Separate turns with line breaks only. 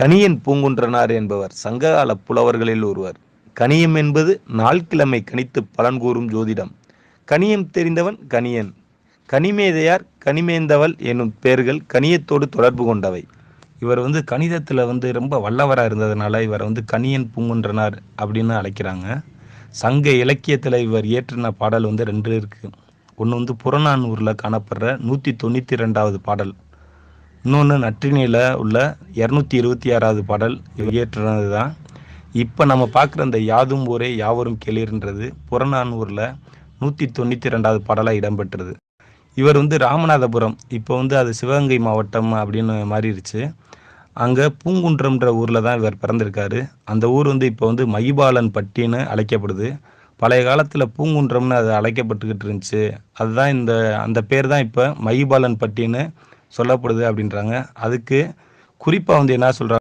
கணியன் பூங்குன்றனார் என்பவர் சங்ககால புலவர்களில் ஒருவர் கணியம் என்பது நாள்கிழமை கணித்து பலன் கூறும் ஜோதிடம் கணியம் தெரிந்தவன் கணியன் கனிமேதையார் கனிமேந்தவள் என்னும் பெயர்கள் கணியத்தோடு தொடர்பு கொண்டவை இவர் வந்து கணிதத்தில் வந்து ரொம்ப வல்லவராக இருந்ததுனால இவரை வந்து கணியன் பூங்குன்றனார் அப்படின்னு அழைக்கிறாங்க சங்க இலக்கியத்தில் இவர் இயற்றின பாடல் வந்து ரெண்டு இருக்குது ஒன்று வந்து புறநானூரில் காணப்படுற நூற்றி தொண்ணூற்றி ரெண்டாவது பாடல் இன்னொன்று நற்றினியில் உள்ள இரநூத்தி இருபத்தி ஆறாவது பாடல் வெளியேற்றுனது தான் இப்போ நம்ம பார்க்குற அந்த யாதும் ஊரே யாவரும் கேளிர்ன்றது புறநானூரில் நூற்றி தொண்ணூற்றி ரெண்டாவது பாடலாக இடம்பெற்றது இவர் வந்து ராமநாதபுரம் இப்போ வந்து அது சிவகங்கை மாவட்டம் அப்படின்னு மாறிடுச்சு அங்கே பூங்குன்றம்ன்ற ஊரில் தான் இவர் பிறந்திருக்காரு அந்த ஊர் வந்து இப்போ வந்து மகிபாலன் பட்டின்னு அழைக்கப்படுது பழைய காலத்தில் பூங்குன்றம்னு அது அழைக்கப்பட்டுக்கிட்டு இருந்துச்சு அதுதான் இந்த அந்த பேர் தான் இப்போ மகிபாலன் பட்டின்னு சொல்லப்படுது அப்படின்றாங்க அதுக்கு குறிப்பாக வந்து என்ன சொல்கிறாங்க